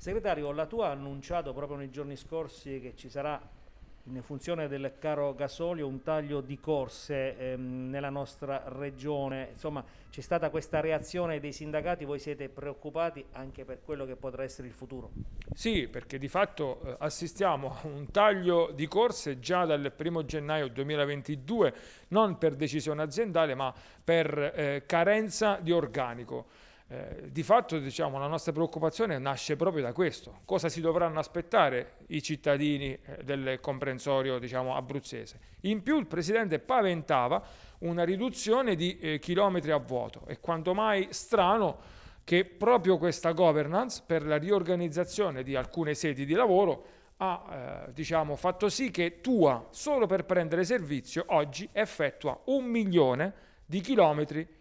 Segretario, la tua ha annunciato proprio nei giorni scorsi che ci sarà in funzione del caro gasolio un taglio di corse ehm, nella nostra regione. Insomma, c'è stata questa reazione dei sindacati, voi siete preoccupati anche per quello che potrà essere il futuro? Sì, perché di fatto eh, assistiamo a un taglio di corse già dal 1 gennaio 2022, non per decisione aziendale ma per eh, carenza di organico. Eh, di fatto diciamo, la nostra preoccupazione nasce proprio da questo, cosa si dovranno aspettare i cittadini eh, del comprensorio diciamo, abruzzese. In più il Presidente paventava una riduzione di eh, chilometri a vuoto e quanto mai strano che proprio questa governance per la riorganizzazione di alcune sedi di lavoro ha eh, diciamo, fatto sì che Tua, solo per prendere servizio, oggi effettua un milione di chilometri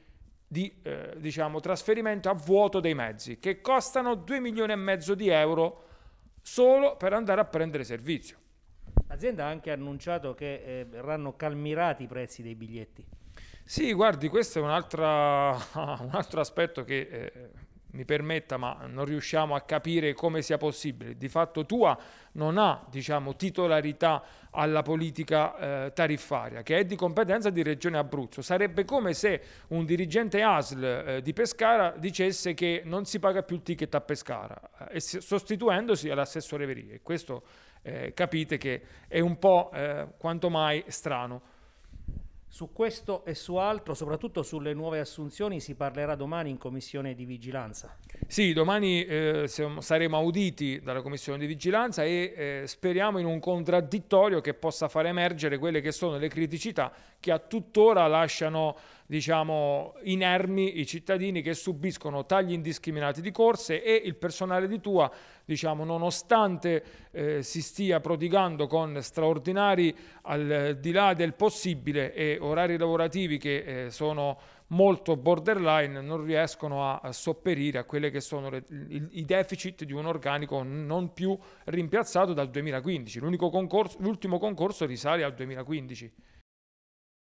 di eh, diciamo, trasferimento a vuoto dei mezzi che costano 2 milioni e mezzo di euro solo per andare a prendere servizio. L'azienda ha anche annunciato che eh, verranno calmirati i prezzi dei biglietti. Sì, guardi, questo è un, un altro aspetto che eh, mi permetta, ma non riusciamo a capire come sia possibile. Di fatto Tua non ha diciamo, titolarità alla politica eh, tariffaria, che è di competenza di Regione Abruzzo. Sarebbe come se un dirigente ASL eh, di Pescara dicesse che non si paga più il ticket a Pescara, eh, sostituendosi all'assessore Verie. Questo eh, capite che è un po' eh, quanto mai strano. Su questo e su altro, soprattutto sulle nuove assunzioni, si parlerà domani in commissione di vigilanza. Sì, domani eh, saremo auditi dalla commissione di vigilanza e eh, speriamo in un contraddittorio che possa far emergere quelle che sono le criticità che a tuttora lasciano diciamo, inermi i cittadini che subiscono tagli indiscriminati di corse e il personale di Tua, diciamo, nonostante eh, si stia prodigando con straordinari al di là del possibile e orari lavorativi che eh, sono molto borderline, non riescono a, a sopperire a quelli che sono le, i deficit di un organico non più rimpiazzato dal 2015. l'ultimo concorso risale al 2015.